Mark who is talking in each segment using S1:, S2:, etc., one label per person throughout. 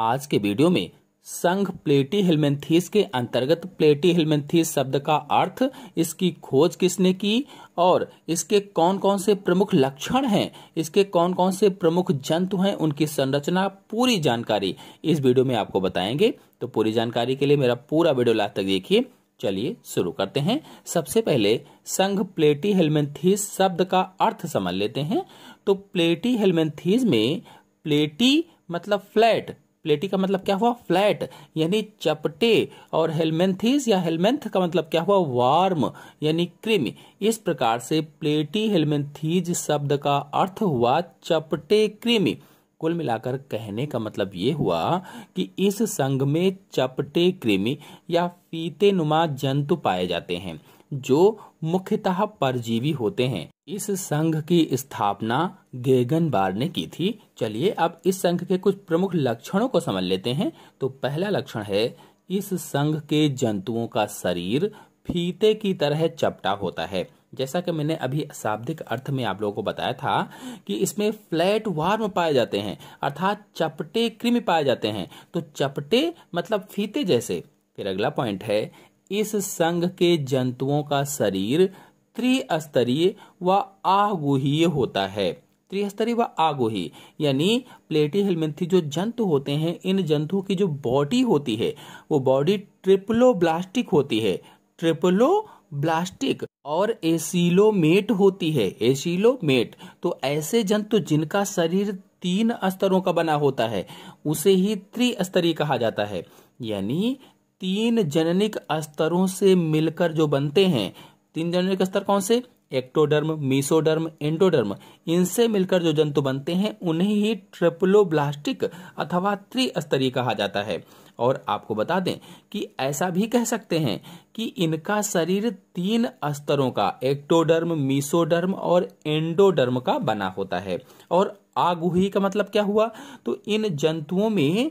S1: आज के वीडियो में संघ प्लेटी हेलमेंथिस के अंतर्गत प्लेटी हेलमेंथिस शब्द का अर्थ इसकी खोज किसने की और इसके कौन कौन से प्रमुख लक्षण हैं इसके कौन कौन से प्रमुख जंतु हैं उनकी संरचना पूरी जानकारी इस वीडियो में आपको बताएंगे तो पूरी जानकारी के लिए मेरा पूरा वीडियो लास्ट तक देखिए चलिए शुरू करते हैं सबसे पहले संघ प्लेटी हेलमेंथिस शब्द का अर्थ समझ लेते हैं तो प्लेटी हेलमेंथिस में प्लेटी मतलब फ्लैट प्लेटी का मतलब क्या हुआ फ्लैट यानी चपटे और हेलमेंथीज या हेलमेंथ का मतलब क्या हुआ वार्म यानी क्रिमी इस प्रकार से प्लेटी हेलमेंथीज शब्द का अर्थ हुआ चपटे क्रिमी कुल मिलाकर कहने का मतलब ये हुआ कि इस संघ में चपटे कृमि या फीते नुमा जंतु पाए जाते हैं जो मुख्यतः परजीवी होते हैं इस संघ की स्थापना गेगन बार ने की थी चलिए अब इस संघ के कुछ प्रमुख लक्षणों को समझ लेते हैं तो पहला लक्षण है इस संघ के जंतुओं का शरीर फीते की तरह चपटा होता है जैसा कि मैंने अभी शाब्दिक अर्थ में आप लोगों को बताया था कि इसमें फ्लैट वार्म पाए जाते हैं अर्थात चपटे कृमि पाए जाते हैं तो चपटे मतलब फीते जैसे फिर अगला पॉइंट है इस संघ के जंतुओं का शरीर त्रिस्तरीय व आगुही होता है त्रिस्तरीय व आगुही यानी प्लेटी हेलमेंथी जो जंतु होते हैं इन जंतुओं की जो बॉडी होती है वो बॉडी ट्रिपलो ब्लास्टिक होती है ट्रिपलो ब्लास्टिक और एसिलोमेट होती है एसिलोमेट तो ऐसे जंतु जिनका शरीर तीन स्तरों का बना होता है उसे ही त्रिस्तरीय कहा जाता है यानी तीन जननिक स्तरों से मिलकर जो बनते हैं तीन जननिक स्तर कौन से एक्टोडर्म मीसोडर्म एंडोडर्म इनसे मिलकर जो जंतु बनते हैं उन्हें ही ट्रिपलोब्लास्टिक अथवा त्रिस्तरीय कहा जाता है और आपको बता दें कि ऐसा भी कह सकते हैं कि इनका शरीर तीन स्तरों का एक्टोडर्म मीसोडर्म और एंडोडर्म का बना होता है और आगुही का मतलब क्या हुआ तो इन जंतुओं में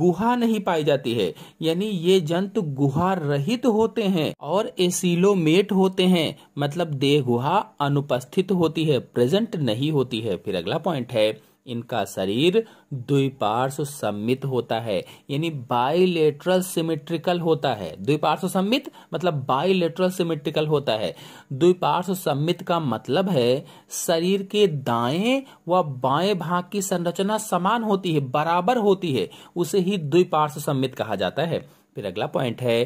S1: गुहा नहीं पाई जाती है यानी ये जंतु गुहा रहित होते हैं और एसिलोमेट होते हैं मतलब देह गुहा अनुपस्थित होती है प्रेजेंट नहीं होती है फिर अगला पॉइंट है इनका शरीर द्विपार्श्व सम्मित होता है यानी बाइलेटरल सिमेट्रिकल होता है द्विपार्श्व सम्मित मतलब बाइलेटरल सिमेट्रिकल होता है द्विपार्श्व सम्मित का मतलब है शरीर के दाएं व बाएं भाग की संरचना समान होती है बराबर होती है उसे ही द्विपार्श्व सम्मित कहा जाता है फिर अगला पॉइंट है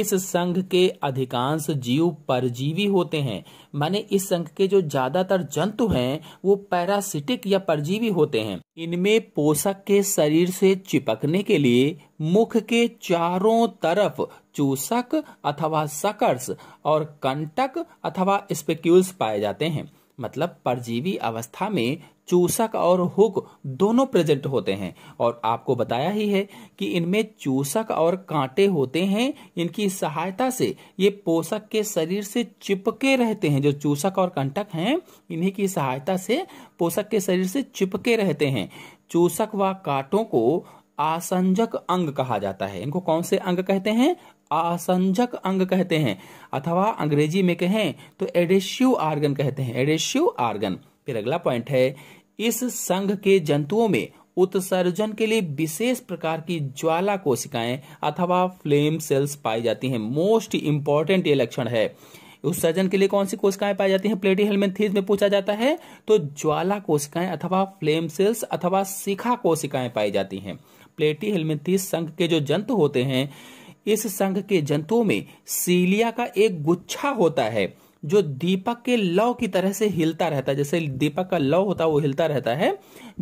S1: इस संघ के अधिकांश जीव परजीवी होते हैं माने इस संघ के जो ज्यादातर जंतु हैं वो पैरासिटिक या परजीवी होते हैं इनमें पोषक के शरीर से चिपकने के लिए मुख के चारों तरफ चूसक अथवा सकर्स और कंटक अथवा स्पेक्यूल्स पाए जाते हैं मतलब परजीवी अवस्था में चूसक और हुक दोनों प्रेजेंट होते हैं और आपको बताया ही है कि इनमें चूसक और कांटे होते हैं इनकी सहायता से ये पोषक के शरीर से चिपके रहते हैं जो चूसक और कंटक हैं इन्हीं की सहायता से पोषक के शरीर से चिपके रहते हैं चूसक व कांटों को आसंजक अंग कहा जाता है इनको कौन से अंग कहते हैं आसंजक अंग कहते हैं अथवा अंग्रेजी में कहें तो एडेसिव आर्गन कहते हैं एडेसिव आर्गन फिर अगला पॉइंट है इस संघ के जंतुओं में उत्सर्जन के लिए विशेष प्रकार की ज्वाला कोशिकाएं अथवा फ्लेम सेल्स पाई जाती हैं मोस्ट इंपॉर्टेंट ये लक्षण है उत्सर्जन के लिए कौन सी कोशिकाएं पाई जाती हैं प्लेटी हेलमेंथीज में पूछा जाता है तो ज्वाला कोशिकाएं अथवा फ्लेम सेल्स अथवा शिखा कोशिकाएं पाई जाती हैं प्लेटी हेलमेंथीज संघ के जो जंतु होते हैं इस संघ के जंतुओं में सीलिया का एक गुच्छा होता है जो दीपक के लव की तरह से हिलता रहता है जैसे दीपक का लव होता है वो हिलता रहता है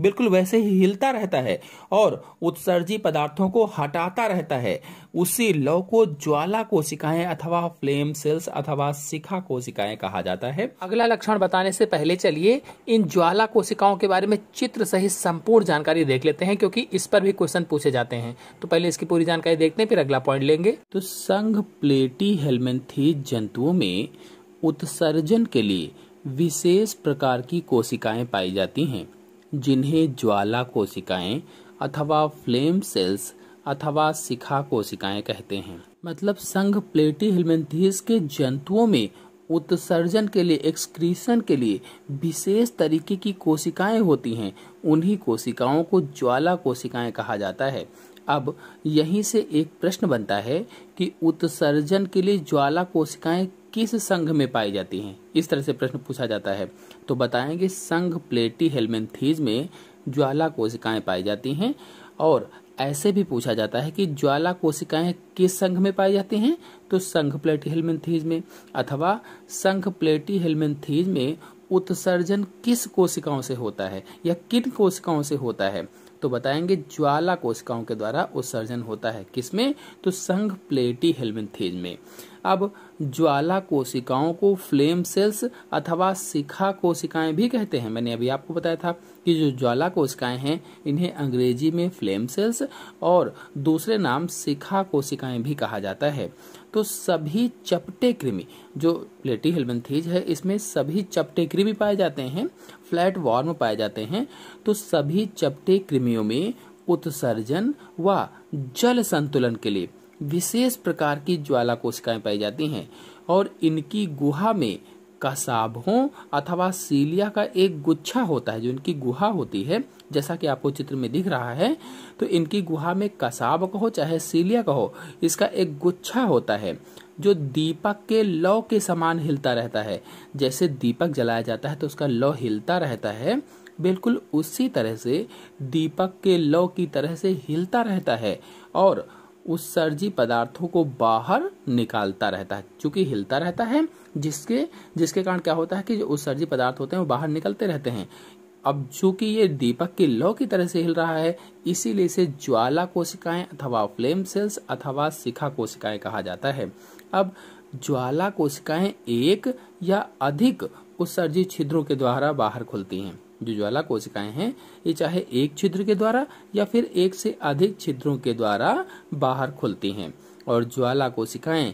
S1: बिल्कुल वैसे ही हिलता रहता है और उत्सर्जी पदार्थों को हटाता रहता है उसी लव को ज्वाला कोशिकाएं अथवा फ्लेम सेल्स अथवा शिखा कोशिकाएं कहा जाता है अगला लक्षण बताने से पहले चलिए इन ज्वाला कोशिकाओं के बारे में चित्र सहित संपूर्ण जानकारी देख लेते हैं क्योंकि इस पर भी क्वेश्चन पूछे जाते हैं तो पहले इसकी पूरी जानकारी देखते हैं फिर अगला पॉइंट लेंगे तो संघ प्लेटी हेलमेंथी जंतुओं में उत्सर्जन के लिए विशेष प्रकार की कोशिकाएं पाई जाती हैं जिन्हें ज्वाला कोशिकाएं अथवा फ्लेम सेल्स अथवा शिखा कोशिकाएं कहते हैं मतलब संघ प्लेटी हिलमेंथीस के जंतुओं में उत्सर्जन के लिए एक्सक्रीशन के लिए विशेष तरीके की कोशिकाएं होती हैं उन्हीं कोशिकाओं को ज्वाला कोशिकाएं कहा जाता है अब यहीं से एक प्रश्न बनता है कि उत्सर्जन के लिए ज्वाला कोशिकाएं किस संघ में पाई जाती हैं इस तरह से प्रश्न पूछा जाता है तो बताएंगे संघ प्लेटी हेलमेंथीज में ज्वाला कोशिकाएं पाई जाती हैं और ऐसे भी पूछा जाता है कि ज्वाला कोशिकाएं किस संघ में पाई जाती हैं तो संघ प्लेटी हेलमेंथीज में अथवा संघ प्लेटी हेलमेंथीज में उत्सर्जन किस कोशिकाओं से होता है या किन कोशिकाओं से होता है तो बताएंगे ज्वाला कोशिकाओं के द्वारा उत्सर्जन होता है किसमें तो संघ प्लेटी हेलमेंथीज में अब ज्वाला कोशिकाओं को फ्लेम सेल्स अथवा शिखा कोशिकाएं भी कहते हैं मैंने अभी आपको बताया था कि जो ज्वाला कोशिकाएं हैं इन्हें अंग्रेजी में फ्लेम सेल्स और दूसरे नाम शिखा कोशिकाएं भी कहा जाता है तो सभी चपटे कृमि जो प्लेटी हेलमेंथीज है इसमें सभी चपटे कृमि पाए जाते हैं फ्लैट वार्म पाए जाते हैं तो सभी चपटे कृमियों में उत्सर्जन व जल संतुलन के लिए विशेष प्रकार की ज्वाला कोशिकाएं पाई जाती हैं और इनकी गुहा में कसाभों अथवा सीलिया का एक गुच्छा होता है जो इनकी गुहा होती है जैसा कि आपको चित्र में दिख रहा है तो इनकी गुहा में कसाब कहो चाहे सीलिया कहो इसका एक गुच्छा होता है जो दीपक के लौ के समान हिलता रहता है जैसे दीपक जलाया जाता है तो उसका लौ हिलता रहता है बिल्कुल उसी तरह से दीपक के लौ की तरह से हिलता रहता है और उत्सर्जी पदार्थों को बाहर निकालता रहता है क्योंकि हिलता रहता है जिसके जिसके कारण क्या होता है कि जो उत्सर्जी पदार्थ होते हैं वो बाहर निकलते रहते हैं अब चूंकि ये दीपक की लौ की तरह से हिल रहा है इसीलिए इसे ज्वाला कोशिकाएं अथवा फ्लेम सेल्स अथवा शिखा कोशिकाएं कहा जाता है अब ज्वाला कोशिकाएं एक या अधिक उत्सर्जी छिद्रों के द्वारा बाहर खुलती हैं जो ज्वाला कोशिकाएं हैं ये चाहे एक छिद्र के द्वारा या फिर एक से अधिक छिद्रों के द्वारा बाहर खुलती हैं और ज्वाला कोशिकाएं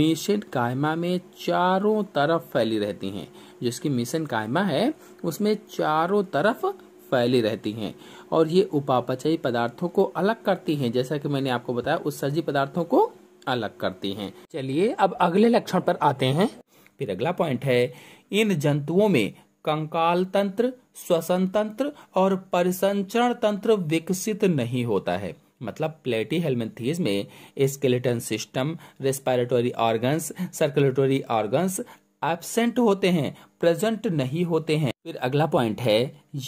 S1: मिशन कायमा में चारों तरफ फैली रहती हैं जिसकी मिशन कायमा है उसमें चारों तरफ फैली रहती हैं और ये उपापचयी पदार्थों को अलग करती हैं जैसा कि मैंने आपको बताया उत्सर्जी पदार्थों को अलग करती हैं चलिए अब अगले लक्षण पर आते हैं फिर अगला पॉइंट है इन जंतुओं में कंकाल तंत्र श्वसनतंत्र और परिसंचरण तंत्र विकसित नहीं होता है मतलब प्लेटी हेलमेंथीज में skeleton system respiratory organs circulatory organs absent होते हैं प्रेजेंट नहीं होते हैं फिर अगला पॉइंट है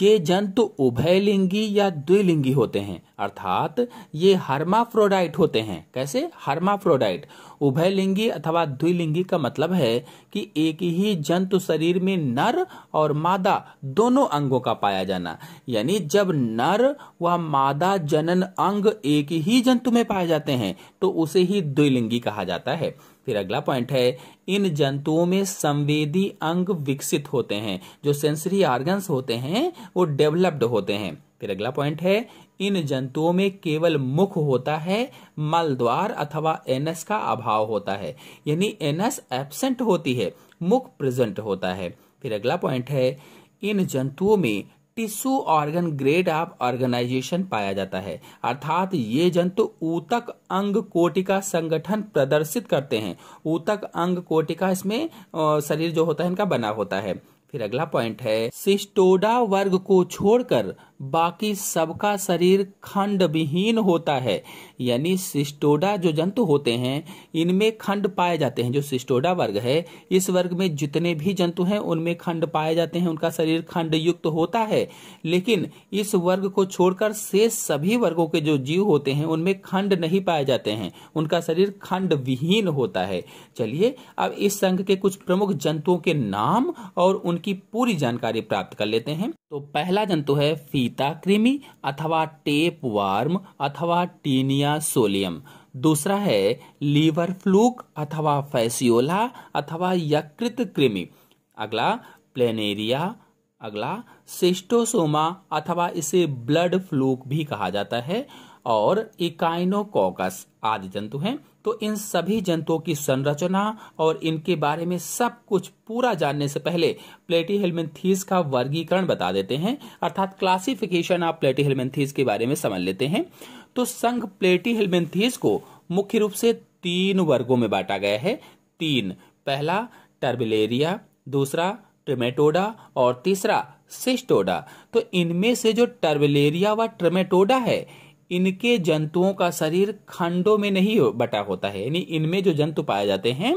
S1: ये जंतु उभयलिंगी या द्विलिंगी होते हैं अर्थात ये हर्माफ्रोडाइट होते हैं कैसे हर्माफ्रोडाइट उभयलिंगी अथवा द्विलिंगी का मतलब है कि एक ही जंतु शरीर में नर और मादा दोनों अंगों का पाया जाना यानी जब नर व मादा जनन अंग एक ही जंतु में पाए जाते हैं तो उसे ही द्विलिंगी कहा जाता है फिर अगला पॉइंट है इन जंतुओं में संवेदी अंग विकसित होते हैं जो सेंसरी आर्गन्स होते हैं वो डेवलप्ड होते हैं फिर अगला पॉइंट है इन जंतुओं में केवल मुख होता है मल द्वार अथवा एनस का अभाव होता है यानी एनस एबसेंट होती है मुख प्रेजेंट होता है फिर अगला पॉइंट है इन जंतुओं में tissue organ grade of organization पाया जाता है अर्थात ये जंतु ऊतक अंग कोटिका संगठन प्रदर्शित करते हैं ऊतक अंग कोटिका इसमें शरीर जो होता है इनका बना होता है फिर अगला पॉइंट है सिस्टोडा वर्ग को छोड़कर बाकी सबका शरीर खंड विहीन होता है यानी सिस्टोडा जो जंतु होते हैं इनमें खंड पाए जाते हैं जो सिस्टोडा वर्ग है इस वर्ग में जितने भी जंतु हैं उनमें खंड पाए जाते हैं उनका शरीर खंड युक्त होता है लेकिन इस वर्ग को छोड़कर शेष सभी वर्गों के जो जीव होते हैं उनमें खंड नहीं पाए जाते हैं उनका शरीर खंड विहीन होता है चलिए अब इस संघ के कुछ प्रमुख जंतुओं के नाम और उनकी पूरी जानकारी प्राप्त कर लेते हैं तो पहला जंतु है फीत चीताकृमि अथवा टेप वार्म अथवा टीनिया सोलियम दूसरा है लीवर फ्लूक अथवा फैसियोला अथवा यकृत कृमि अगला प्लेनेरिया अगला सिस्टोसोमा अथवा इसे ब्लड फ्लूक भी कहा जाता है और इकाइनोकॉकस आदि जंतु हैं तो इन सभी जंतुओं की संरचना और इनके बारे में सब कुछ पूरा जानने से पहले प्लेटी हेलमेंथीस का वर्गीकरण बता देते हैं अर्थात क्लासिफिकेशन आप प्लेटी हेलमेंथीस के बारे में समझ लेते हैं तो संघ प्लेटी हेलमेंथीस को मुख्य रूप से तीन वर्गों में बांटा गया है तीन पहला टर्बिलेरिया दूसरा ट्रिमेटोडा और तीसरा सिस्टोडा तो इनमें से जो टर्बिलेरिया व ट्रिमेटोडा है इनके जंतुओं का शरीर खंडों में नहीं बटा होता है यानी इनमें जो जंतु पाए जाते हैं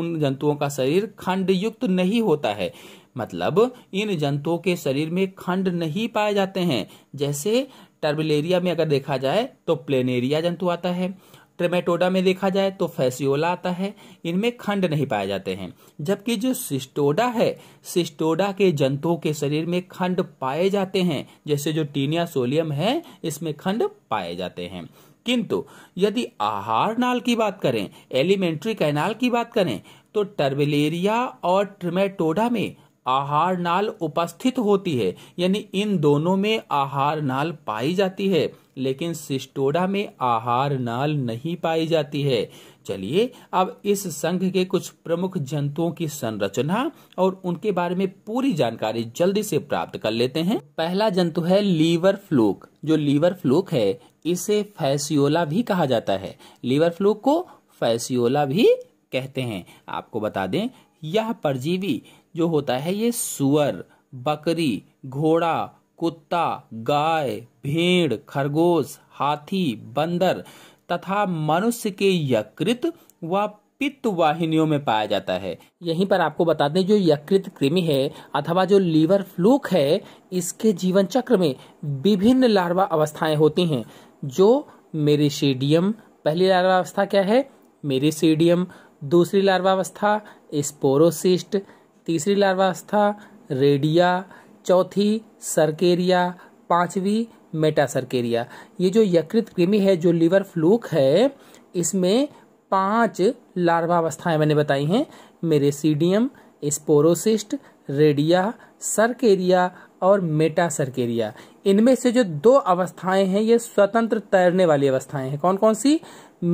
S1: उन जंतुओं का शरीर खंड युक्त नहीं होता है मतलब इन जंतुओं के शरीर में खंड नहीं पाए जाते हैं जैसे टर्बलेरिया में अगर देखा जाए तो प्लेनेरिया जंतु आता है ट्रेमेटोडा में देखा जाए तो फैसियोला आता है इनमें खंड नहीं पाए जाते हैं जबकि जो सिस्टोडा है सिस्टोडा के जंतुओं के शरीर में खंड पाए जाते हैं जैसे जो टीनिया सोलियम है इसमें खंड पाए जाते हैं किंतु यदि आहार नाल की बात करें एलिमेंट्री कैनाल की बात करें तो टर्बिलेरिया और ट्रिमेटोडा में आहार नाल उपस्थित होती है यानी इन दोनों में आहार नाल पाई जाती है लेकिन सिस्टोडा में आहार नाल नहीं पाई जाती है चलिए अब इस संघ के कुछ प्रमुख जंतुओं की संरचना और उनके बारे में पूरी जानकारी जल्दी से प्राप्त कर लेते हैं पहला जंतु है लीवर फ्लूक जो लीवर फ्लूक है इसे फैसियोला भी कहा जाता है लीवर फ्लूक को फैसियोला भी कहते हैं आपको बता दें यह परजीवी जो होता है ये सुअर बकरी घोड़ा कुत्ता गाय भेड़ खरगोश हाथी बंदर तथा मनुष्य के यकृत व पित्त वाहिनियों में पाया जाता है यहीं पर आपको बता दें जो यकृत कृमि है अथवा जो लीवर फ्लूक है इसके जीवन चक्र में विभिन्न लार्वा अवस्थाएं होती हैं जो मेरिशिडियम पहली लार्वा अवस्था क्या है मेरिशिडियम दूसरी लार्वा अवस्था स्पोरोसिस्ट तीसरी लार्वा अवस्था रेडिया चौथी सरकेरिया पांचवी सरकेरिया ये जो यकृत कृमि है जो लिवर फ्लूक है इसमें पांच लार्वावस्थाएं मैंने बताई हैं मेरेसीडियम स्पोरोसिस्ट रेडिया सरकेरिया और सरकेरिया इनमें से जो दो अवस्थाएं हैं ये स्वतंत्र तैरने वाली अवस्थाएं हैं कौन कौन सी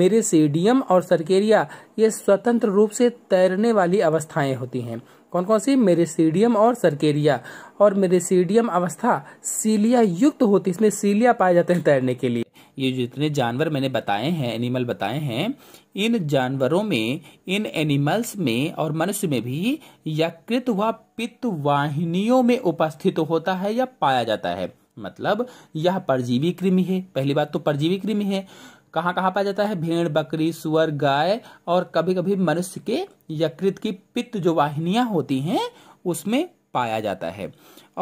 S1: मेरेसीडियम और सरकेरिया ये स्वतंत्र रूप से तैरने वाली अवस्थाएं होती हैं कौन कौन सी मेरेसीडियम और सरकेरिया और मेरेसीडियम अवस्था सीलिया युक्त होती है इसमें सीलिया पाए जाते हैं तैरने के लिए ये जितने जानवर मैंने बताए हैं एनिमल बताए हैं इन जानवरों में इन एनिमल्स में और मनुष्य में भी यकृत व पित्त वाहिनियों में उपस्थित होता है या पाया जाता है मतलब यह परजीवी कृमि है पहली बात तो परजीवी कृमि है कहाँ कहाँ पाया जाता है भेड़ बकरी सुअर गाय और कभी कभी मनुष्य के यकृत की पित्त जो वाहिनियाँ होती हैं उसमें पाया जाता है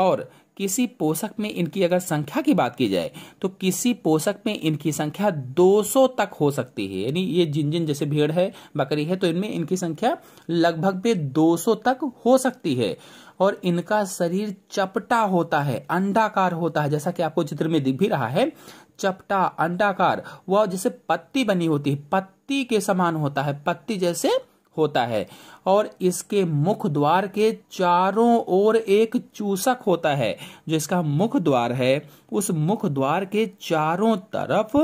S1: और किसी पोषक में इनकी अगर संख्या की बात की जाए तो किसी पोषक में इनकी संख्या 200 तक हो सकती है यानी ये जिन जिन जैसे भेड़ है बकरी है तो इनमें इनकी संख्या लगभग में 200 तक हो सकती है और इनका शरीर चपटा होता है अंडाकार होता है जैसा कि आपको चित्र में दिख भी रहा है चपटा अंडाकार वह जैसे पत्ती बनी होती है पत्ती के समान होता है पत्ती जैसे होता है और इसके मुख द्वार के चारों ओर एक चूसक होता है जिसका मुख द्वार है उस मुख द्वार के चारों तरफ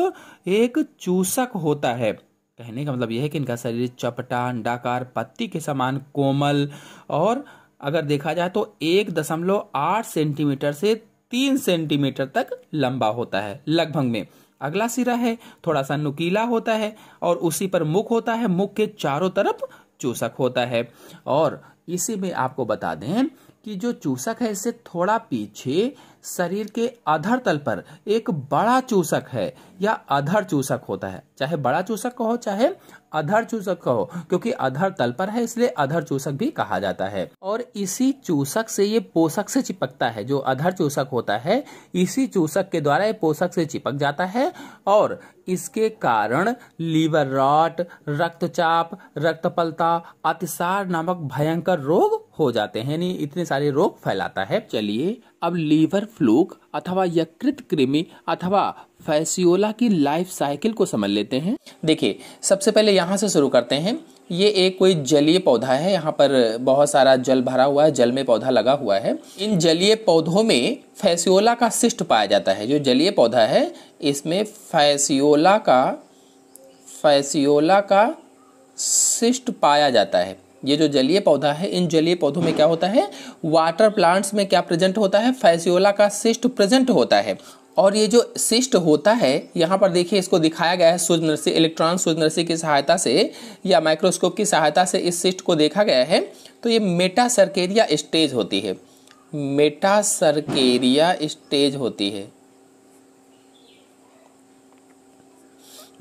S1: एक चूसक होता है कहने का मतलब यह है कि इनका शरीर चपटा अंडाकार पत्ती के समान कोमल और अगर देखा जाए तो एक दशमलव आठ सेंटीमीटर से तीन सेंटीमीटर तक लंबा होता है लगभग में अगला सिरा है थोड़ा सा नुकीला होता है और उसी पर मुख होता है मुख के चारों तरफ चूसक होता है और इसी में आपको बता दें कि जो चूसक है इससे थोड़ा पीछे शरीर के अधर तल पर एक बड़ा चूसक है या अधर चूसक होता है चाहे बड़ा चूसक हो चाहे अधर चूसक कहो क्योंकि अधर तल पर है इसलिए अधर चूसक भी कहा जाता है और इसी चूसक से ये पोषक से चिपकता है जो अधर चूसक होता है इसी चूसक के द्वारा ये पोषक से चिपक जाता है और इसके कारण लीवर रॉट रक्तचाप रक्तपलता अतिसार नामक भयंकर रोग हो जाते हैं यानी इतने सारे रोग फैलाता है चलिए अब लीवर फ्लूक अथवा यकृत कृमि अथवा फैसियोला की लाइफ साइकिल को समझ लेते हैं देखिए सबसे पहले यहाँ से शुरू करते हैं ये एक कोई जलीय पौधा है यहाँ पर बहुत सारा जल भरा हुआ है जल में पौधा लगा हुआ है इन जलीय पौधों में फैसियोला का सिस्ट पाया जाता है जो जलीय पौधा है इसमें फैसियोला का फैसियोला का सिस्ट पाया जाता है ये जो जलीय पौधा है इन जलीय पौधों में क्या होता है वाटर प्लांट्स में क्या प्रेजेंट होता है फैसियोला का सिस्ट प्रेजेंट होता है और ये जो सिस्ट होता है यहाँ पर देखिए इसको दिखाया गया है सूर्य नर्सी इलेक्ट्रॉन सूर्य नर्सी की सहायता से या माइक्रोस्कोप की सहायता से इस सिस्ट को देखा गया है तो ये मेटा सर्केरिया स्टेज होती है मेटा सर्केरिया स्टेज होती है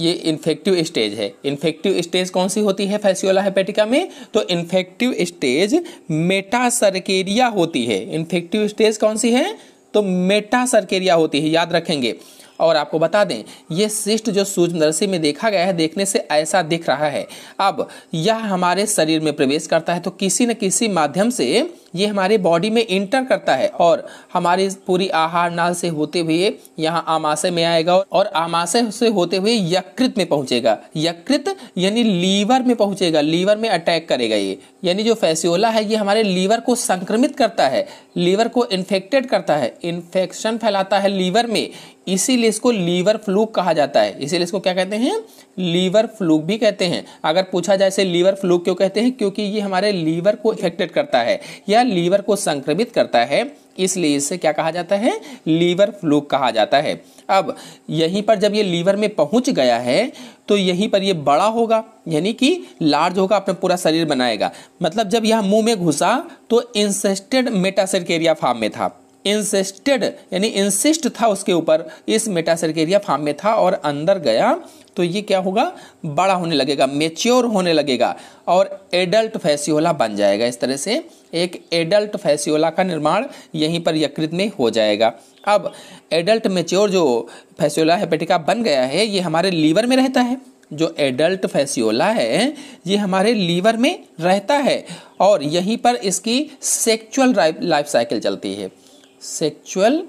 S1: ये इन्फेक्टिव स्टेज है इन्फेक्टिव स्टेज कौन सी होती है फैसियोला हेपेटिका में तो इन्फेक्टिव स्टेज मेटासरकेरिया होती है इन्फेक्टिव स्टेज कौन सी है तो मेटासरकेरिया होती है याद रखेंगे और आपको बता दें ये सिस्ट जो सूक्ष्मदर्शी में देखा गया है देखने से ऐसा दिख रहा है अब यह हमारे शरीर में प्रवेश करता है तो किसी न किसी माध्यम से ये हमारे बॉडी में इंटर करता है और हमारी पूरी आहार नाल से होते हुए यहाँ आमाशय में आएगा और आमाशय से होते हुए यकृत में पहुंचेगा यकृत यानी लीवर में पहुंचेगा लीवर में अटैक करेगा ये यानी जो फैसियोला है ये हमारे लीवर को संक्रमित करता है लीवर को इन्फेक्टेड करता है इन्फेक्शन फैलाता है लीवर में इसीलिए इसको लीवर फ्लूक कहा जाता है इसीलिए इसको क्या कहते हैं लीवर फ्लूक भी कहते हैं अगर पूछा जाए इसे लीवर फ्लूक क्यों कहते हैं क्योंकि ये हमारे लीवर को इफेक्टेड करता है या लीवर को संक्रमित करता है इसलिए इसे क्या कहा जाता है लीवर फ्लूक कहा जाता है अब यहीं पर जब ये लीवर में पहुंच गया है तो यहीं पर ये बड़ा होगा यानी कि लार्ज होगा अपना पूरा शरीर बनाएगा मतलब जब यह मुंह में घुसा तो इंसेस्टेड मेटासेट एरिया फार्म में था इंसिस्टेड यानी इंसिस्ट था उसके ऊपर इस मेटासर्केरिया फार्म में था और अंदर गया तो ये क्या होगा बड़ा होने लगेगा मेच्योर होने लगेगा और एडल्ट फैसियोला बन जाएगा इस तरह से एक एडल्ट फैसियोला का निर्माण यहीं पर यकृत में हो जाएगा अब एडल्ट मेच्योर जो फैसियोला हेपेटिका बन गया है ये हमारे लीवर में रहता है जो एडल्ट फैसियोला है ये हमारे लीवर में रहता है और यहीं पर इसकी सेक्चुअल लाइफ साइकिल चलती है सेक्चुअल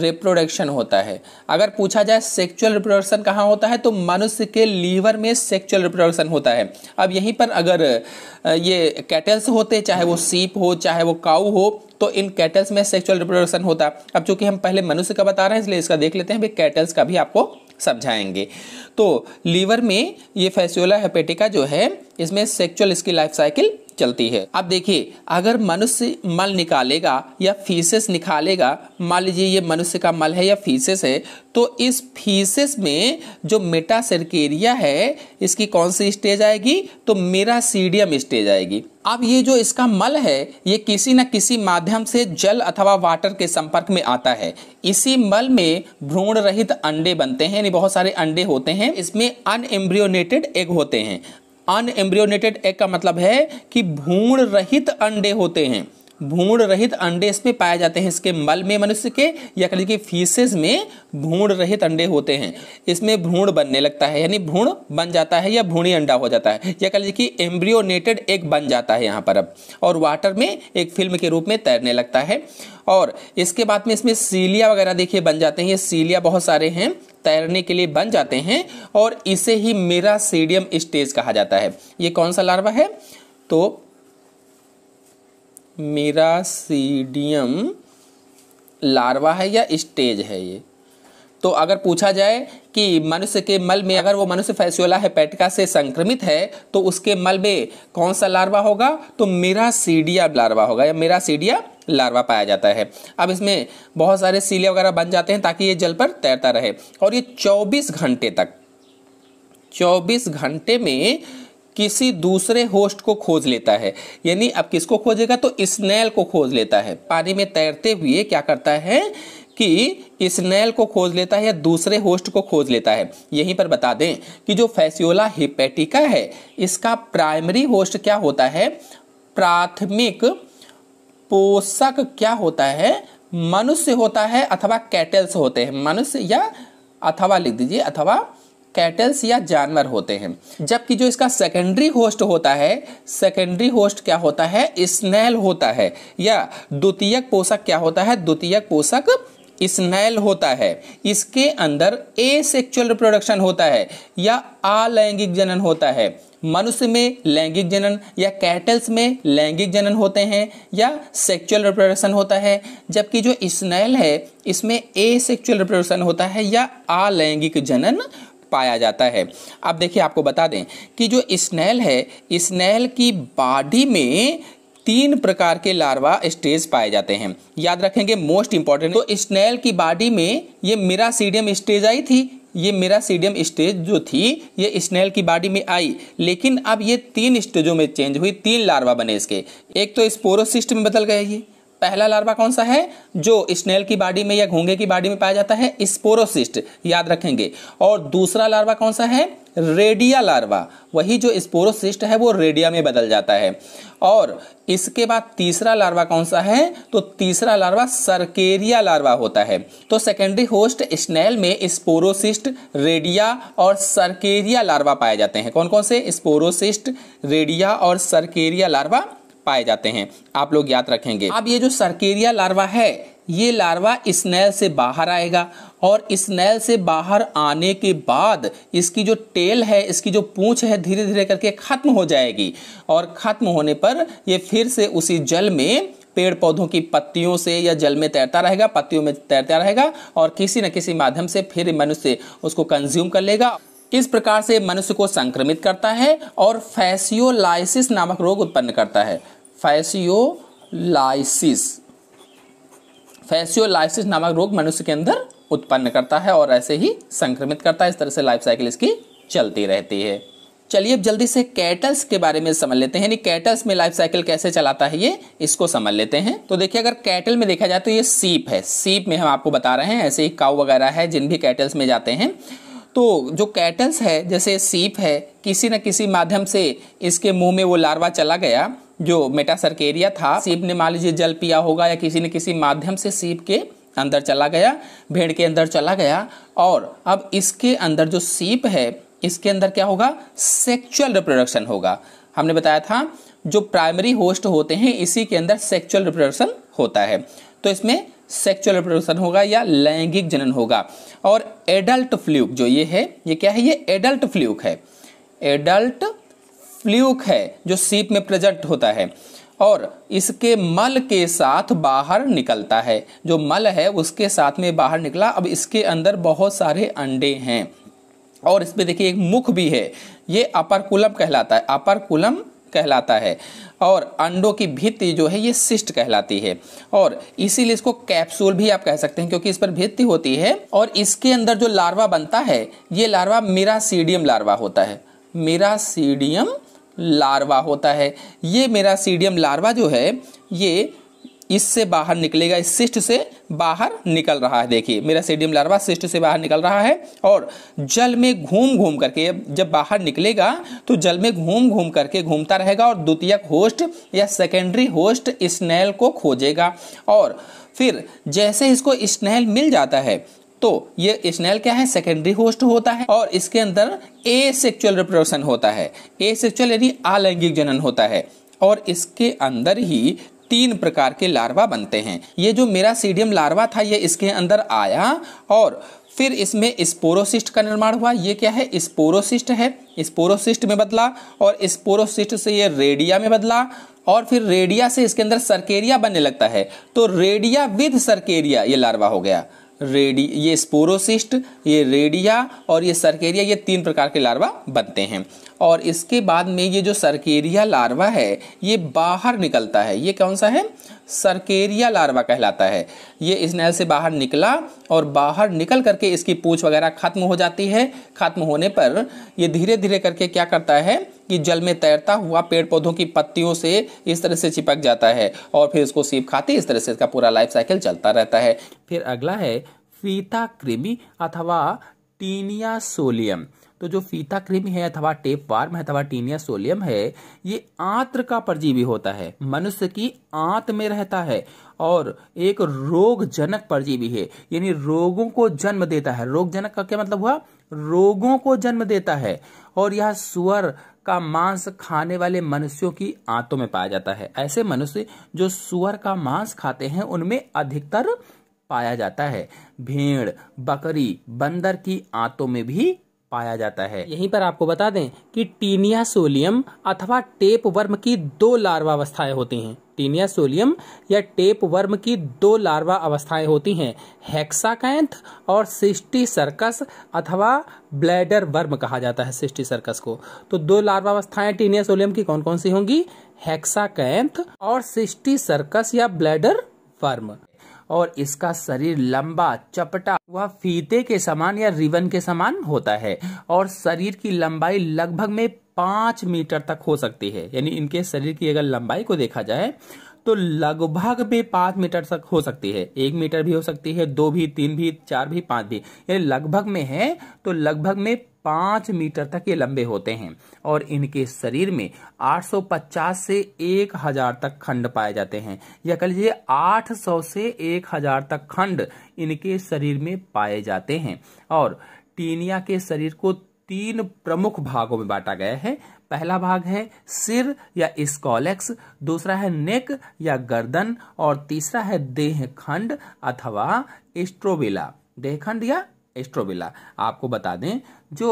S1: रिप्रोडक्शन होता है अगर पूछा जाए सेक्चुअल रिप्रोडक्शन कहाँ होता है तो मनुष्य के लीवर में सेक्चुअल रिप्रोडक्शन होता है अब यहीं पर अगर ये कैटल्स होते चाहे वो सीप हो चाहे वो काऊ हो तो इन कैटल्स में सेक्चुअल रिप्रोडक्शन होता अब चूंकि हम पहले मनुष्य का बता रहे हैं इसलिए इसका देख लेते हैं भाई कैटल्स का भी आपको समझाएंगे तो लीवर में ये फेसियोला हेपेटिका जो है इसमें सेक्चुअल इसकी लाइफ साइकिल चलती है अब देखिए अगर मनुष्य मल निकालेगा या फीसेस निकालेगा मान लीजिए ये मनुष्य का मल है या फीसेस है तो इस फीसेस में जो मेटासर्केरिया है इसकी कौन सी स्टेज आएगी तो मेरा सीडियम स्टेज आएगी अब ये जो इसका मल है ये किसी न किसी माध्यम से जल अथवा वाटर के संपर्क में आता है इसी मल में भ्रूण रहित अंडे बनते हैं यानी बहुत सारे अंडे होते हैं इसमें अनएम्ब्रियोनेटेड एग होते हैं अनएम्ब्रियोनेटेड एग का मतलब है कि भूण रहित अंडे होते हैं भूण रहित अंडे इसमें पाए जाते हैं इसके मल में मनुष्य के या कह लीजिए फीसेस में भूण रहित अंडे होते हैं इसमें भ्रूण बनने लगता है यानी भ्रूण बन जाता है या भूणी अंडा हो जाता है या कहीं कि एम्ब्रियोनेटेड एक बन जाता है यहाँ पर अब और वाटर में एक फिल्म के रूप में तैरने लगता है और इसके बाद में इसमें सीलिया वगैरह देखिए बन जाते हैं ये सीलिया बहुत सारे हैं तैरने के लिए बन जाते हैं और इसे ही मेरा सीडियम स्टेज कहा जाता है ये कौन सा लार्वा है तो मिरासीडियम लार्वा है या स्टेज है ये तो अगर पूछा जाए कि मनुष्य के मल में अगर वो मनुष्य फैसियोला हेपेटिका से संक्रमित है तो उसके मल में कौन सा लार्वा होगा तो मेरा सीडिया लार्वा होगा या मेरा सीडिया लार्वा पाया जाता है अब इसमें बहुत सारे सीले वगैरह बन जाते हैं ताकि ये जल पर तैरता रहे और ये 24 घंटे तक 24 घंटे में किसी दूसरे होस्ट को खोज लेता है यानी अब किसको खोजेगा तो स्नेल को खोज लेता है पानी में तैरते हुए क्या करता है कि स्नेल को खोज लेता है या दूसरे होस्ट को खोज लेता है यहीं पर बता दें कि जो फैसियोला हिपेटिका है इसका प्राइमरी होस्ट क्या होता है प्राथमिक पोषक क्या होता है मनुष्य होता है अथवा कैटल्स होते हैं मनुष्य या अथवा लिख दीजिए अथवा कैटल्स या जानवर होते हैं जबकि जो इसका सेकेंडरी होस्ट होता है सेकेंडरी होस्ट क्या होता है स्नेल होता है या द्वितीयक पोषक क्या होता है द्वितीयक पोषक स्नेल होता है इसके अंदर ए सेक्चुअल रिप्रोडक्शन होता है या अलैंगिक जनन होता है मनुष्य में लैंगिक जनन या कैटल्स में लैंगिक जनन होते हैं या सेक्चुअल रिप्रोडक्शन होता है जबकि जो स्नेल है इसमें ए सेक्चुअल रिप्रोडक्शन होता है या अलैंगिक जनन पाया जाता है अब देखिए आपको बता दें कि जो स्नेल है स्नेल की बॉडी में तीन प्रकार के लार्वा स्टेज पाए जाते हैं याद रखेंगे मोस्ट इंपॉर्टेंट तो स्नेल की बॉडी में ये मिरासीडियम स्टेज आई थी ये मिरासीडियम स्टेज जो थी ये स्नेल की बॉडी में आई लेकिन अब ये तीन स्टेजों में चेंज हुई तीन लार्वा बने इसके एक तो स्पोरोसिस्ट में बदल गए ये पहला लार्वा कौन सा है जो स्नेल की बाडी में या घोंगे की बाड़ी में पाया जाता है स्पोरोसिस्ट याद रखेंगे और दूसरा लार्वा कौन सा है रेडिया लार्वा वही जो स्पोरोसिस्ट है वो रेडिया में बदल जाता है और इसके बाद तीसरा लार्वा कौन सा है तो तीसरा लार्वा सरकेरिया लार्वा होता है तो सेकेंडरी होस्ट स्नेल में स्पोरोसिस्ट रेडिया और सरकेरिया लार्वा पाए जाते हैं कौन कौन से स्पोरोसिस्ट रेडिया और सरकेरिया लार्वा पाए जाते हैं आप लोग याद रखेंगे अब ये जो सर्केरिया लार्वा है ये लार्वा स्नेल से बाहर आएगा और स्नेल से बाहर आने के बाद इसकी जो टेल है इसकी जो पूंछ है धीरे धीरे करके ख़त्म हो जाएगी और ख़त्म होने पर ये फिर से उसी जल में पेड़ पौधों की पत्तियों से या जल में तैरता रहेगा पत्तियों में तैरता रहेगा और किसी न किसी माध्यम से फिर मनुष्य उसको कंज्यूम कर लेगा इस प्रकार से मनुष्य को संक्रमित करता है और फैसियोलाइसिस नामक रोग उत्पन्न करता है फैसियोलाइसिस फैसियोलाइसिस नामक रोग मनुष्य के अंदर उत्पन्न करता है और ऐसे ही संक्रमित करता है इस तरह से लाइफ साइकिल इसकी चलती रहती है चलिए अब जल्दी से कैटल्स के बारे में समझ लेते हैं यानी कैटल्स में लाइफ साइकिल कैसे चलाता है ये इसको समझ लेते हैं तो देखिए अगर कैटल में देखा जाए तो ये सीप है सीप में हम आपको बता रहे हैं ऐसे ही काउ वगैरह है जिन भी कैटल्स में जाते हैं तो जो कैटल्स है जैसे सीप है किसी न किसी माध्यम से इसके मुंह में वो लार्वा चला गया जो एरिया था सीप ने मान लीजिए जल पिया होगा या किसी ने किसी माध्यम से सीप के अंदर चला गया भेड़ के अंदर चला गया और अब इसके अंदर जो सीप है इसके अंदर क्या होगा सेक्चुअल रिप्रोडक्शन होगा हमने बताया था जो प्राइमरी होस्ट होते हैं इसी के अंदर सेक्चुअल रिप्रोडक्शन होता है तो इसमें सेक्चुअल रिप्रोडक्शन होगा या लैंगिक जनन होगा और एडल्ट फ्लूक जो ये है ये क्या है ये एडल्ट फ्ल्यूक है एडल्ट फ्ल्यूक है जो सीप में प्रेजेंट होता है और इसके मल के साथ बाहर निकलता है जो मल है उसके साथ में बाहर निकला अब इसके अंदर बहुत सारे अंडे हैं और इसमें देखिए एक मुख भी है ये अपरकुलम कहलाता है अपरकुलम कहलाता है और अंडों की भित्ति जो है ये सिस्ट कहलाती है और इसीलिए इसको कैप्सूल भी आप कह सकते हैं क्योंकि इस पर भित्ति होती है और इसके अंदर जो लार्वा बनता है ये लार्वा मिरासीडियम लार्वा होता है मिरासीडियम लार्वा होता है ये मेरा सीडियम लार्वा जो है ये इससे बाहर निकलेगा इस सिस्ट से बाहर निकल रहा है देखिए मेरा सीडियम लार्वा सिस्ट से बाहर निकल रहा है और जल में घूम घूम करके जब बाहर निकलेगा तो जल में घूम घूम करके घूमता रहेगा और द्वितीयक होस्ट या सेकेंडरी होस्ट स्नेल को खोजेगा और फिर जैसे इसको स्नेल मिल जाता है तो ये स्नेल क्या है सेकेंडरी होस्ट होता है और इसके अंदर ए सेक्चुअल रिप्रोडक्शन होता है ए सेक्चुअल यानी अलैंगिक जनन होता है और इसके अंदर ही तीन प्रकार के लार्वा बनते हैं ये जो मेरा सीडियम लार्वा था ये इसके अंदर आया और फिर इसमें स्पोरोसिस्ट का निर्माण हुआ ये क्या है स्पोरोसिस्ट है स्पोरोसिस्ट में बदला और स्पोरोसिस्ट से ये रेडिया में बदला और फिर रेडिया से इसके अंदर सरकेरिया बनने लगता है तो रेडिया विद सरकेरिया ये लार्वा हो गया रेडी ये स्पोरोसिस्ट ये रेडिया और ये सरकेरिया ये तीन प्रकार के लार्वा बनते हैं और इसके बाद में ये जो सरकेरिया लार्वा है ये बाहर निकलता है ये कौन सा है सरकेरिया लार्वा कहलाता है ये इस नहल से बाहर निकला और बाहर निकल करके इसकी पूछ वगैरह खत्म हो जाती है खत्म होने पर ये धीरे धीरे करके क्या करता है कि जल में तैरता हुआ पेड़ पौधों की पत्तियों से इस तरह से चिपक जाता है और फिर इसको सीप खाती इस तरह से इसका पूरा लाइफ साइकिल चलता रहता है फिर अगला है फीता कृमि अथवा टीनिया सोलियम तो जो फीता कृमि है अथवा टेप वार्म है अथवा टीनिया सोलियम है ये आंत्र का परजीवी होता है मनुष्य की आंत में रहता है और एक रोग जनक परजीवी है यानी रोगों को जन्म देता है रोग जनक का क्या मतलब हुआ रोगों को जन्म देता है और यह सुअर का मांस खाने वाले मनुष्यों की आंतों में पाया जाता है ऐसे मनुष्य जो सुअर का मांस खाते हैं उनमें अधिकतर पाया जाता है भेड़ बकरी बंदर की आंतों में भी पाया जाता है यहीं पर आपको बता दें कि टीनिया सोलियम अथवा टेप वर्म की दो लार्वा अवस्थाएं होती हैं टीनिया सोलियम या टेप वर्म की दो लार्वा अवस्थाएं होती हैं हेक्साकैंथ और सिस्टी सर्कस अथवा ब्लैडर वर्म कहा जाता है सिस्टी सर्कस को तो दो लार्वा अवस्थाएं टीनिया सोलियम की कौन कौन सी होंगी हेक्साकैंथ और सिस्टी सर्कस या ब्लैडर वर्म और इसका शरीर लंबा चपटा वह फीते के समान या रिबन के समान होता है और शरीर की लंबाई लगभग में पांच मीटर तक हो सकती है यानी इनके शरीर की अगर लंबाई को देखा जाए तो लगभग में पांच मीटर तक हो सकती है एक मीटर भी हो सकती है दो भी तीन भी चार भी पांच भी यानी लगभग में है तो लगभग में पांच मीटर तक ये लंबे होते हैं और इनके शरीर में 850 से 1000 तक खंड पाए जाते हैं या कह लीजिए 800 से 1000 तक खंड इनके शरीर में पाए जाते हैं और टीनिया के शरीर को तीन प्रमुख भागों में बांटा गया है पहला भाग है सिर या स्कॉलेक्स दूसरा है नेक या गर्दन और तीसरा है देह खंड अथवा एस्ट्रोबिला खंड या एस्ट्रोबिला आपको बता दें जो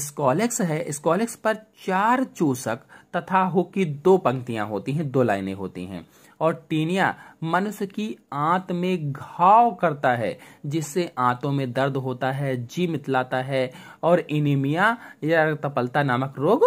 S1: स्कॉलेक्स है स्कॉलेक्स पर चार चूसक तथा हो की दो पंक्तियां होती हैं दो लाइनें होती हैं और टीनिया मनुष्य की आंत में घाव करता है जिससे आंतों में दर्द होता है जी मितलाता है और इनिमिया या रक्तपलता नामक रोग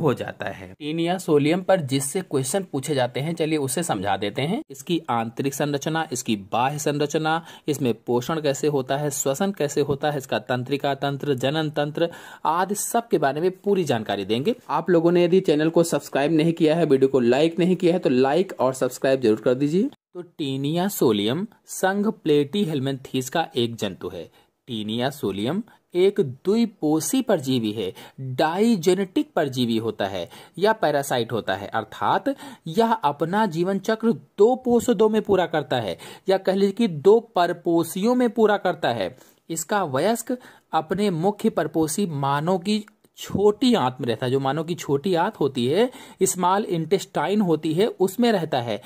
S1: हो जाता है टीन या सोलियम पर जिससे क्वेश्चन पूछे जाते हैं चलिए उसे समझा देते हैं इसकी आंतरिक संरचना इसकी बाह्य संरचना इसमें पोषण कैसे होता है श्वसन कैसे होता है इसका तंत्रिका तंत्र जनन तंत्र आदि सब के बारे में पूरी जानकारी देंगे आप लोगों ने यदि चैनल को सब्सक्राइब नहीं किया है वीडियो को लाइक नहीं किया है तो लाइक और सब्सक्राइब जरूर कर दीजिए तो टीनिया सोलियम संघ प्लेटी हेलमेंथीस का एक जंतु है टीनिया सोलियम एक द्विपोषी परजीवी है डाइजेनेटिक परजीवी होता है या पैरासाइट होता है अर्थात यह अपना जीवन चक्र दो दो में पूरा करता है या कह लीजिए कि दो परपोषियों में पूरा करता है इसका वयस्क अपने मुख्य परपोषी मानव की छोटी आंत में रहता है जो मानो की छोटी आंत होती है स्मॉल इंटेस्टाइन होती है उसमें रहता है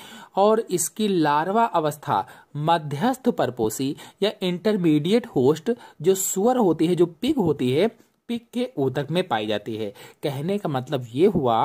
S1: और इसकी लार्वा अवस्था मध्यस्थ परपोसी या इंटरमीडिएट होस्ट जो सुअर होती है जो पिग होती है पिग के ऊतक में पाई जाती है कहने का मतलब ये हुआ